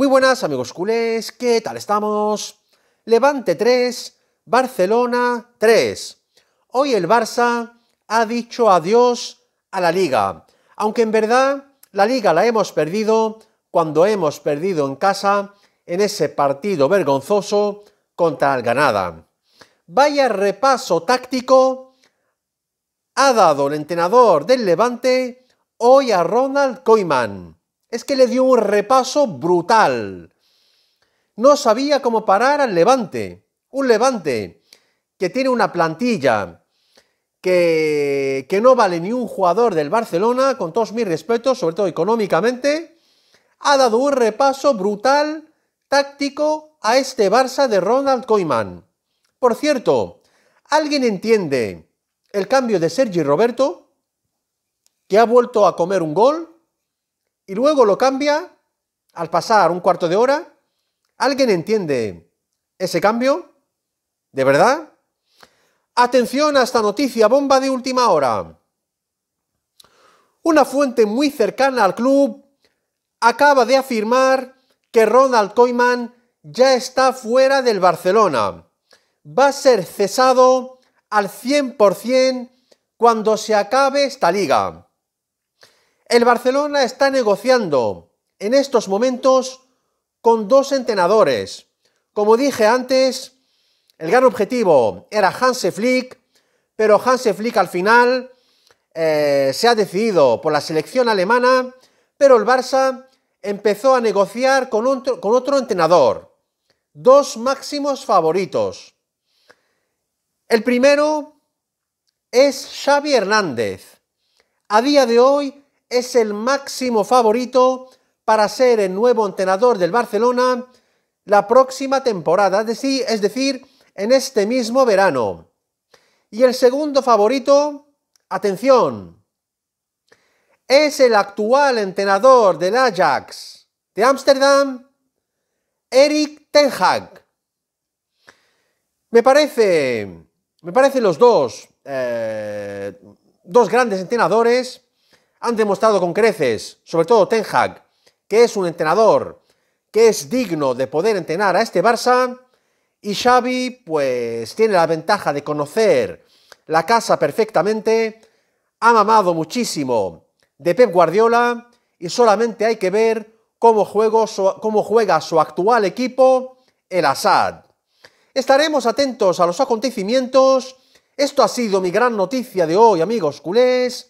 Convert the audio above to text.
Muy buenas amigos culés, ¿qué tal estamos? Levante 3, Barcelona 3. Hoy el Barça ha dicho adiós a la liga, aunque en verdad la liga la hemos perdido cuando hemos perdido en casa en ese partido vergonzoso contra el Ganada. Vaya repaso táctico ha dado el entrenador del Levante hoy a Ronald Koeman es que le dio un repaso brutal. No sabía cómo parar al Levante. Un Levante que tiene una plantilla que, no vale ni un jugador del Barcelona, con todos mis respetos, sobre todo económicamente, ha dado un repaso brutal, táctico, a este Barça de Ronald Koeman. Por cierto, ¿alguien entiende el cambio de Sergi Roberto? Que ha vuelto a comer un gol y luego lo cambia, al pasar un cuarto de hora, ¿alguien entiende ese cambio? ¿De verdad? Atención a esta noticia, bomba de última hora. Una fuente muy cercana al club acaba de afirmar que Ronald Koeman ya está fuera del Barcelona. Va a ser cesado al 100% cuando se acabe esta liga. El Barcelona está negociando en estos momentos con dos entrenadores. Como dije antes, el gran objetivo era Hanse Flick, pero Hanse Flick al final eh, se ha decidido por la selección alemana, pero el Barça empezó a negociar con, con otro entrenador. Dos máximos favoritos. El primero es Xavi Hernández. A día de hoy es el máximo favorito para ser el nuevo entrenador del Barcelona la próxima temporada, es decir, en este mismo verano. Y el segundo favorito, atención, es el actual entrenador del Ajax de Ámsterdam, Eric Ten Hag. Me parece, me parecen los dos, eh, dos grandes entrenadores han demostrado con creces, sobre todo Ten Hag, que es un entrenador que es digno de poder entrenar a este Barça y Xavi pues tiene la ventaja de conocer la casa perfectamente, ha mamado muchísimo de Pep Guardiola y solamente hay que ver cómo, cómo juega su actual equipo, el Asad. Estaremos atentos a los acontecimientos. Esto ha sido mi gran noticia de hoy, amigos culés.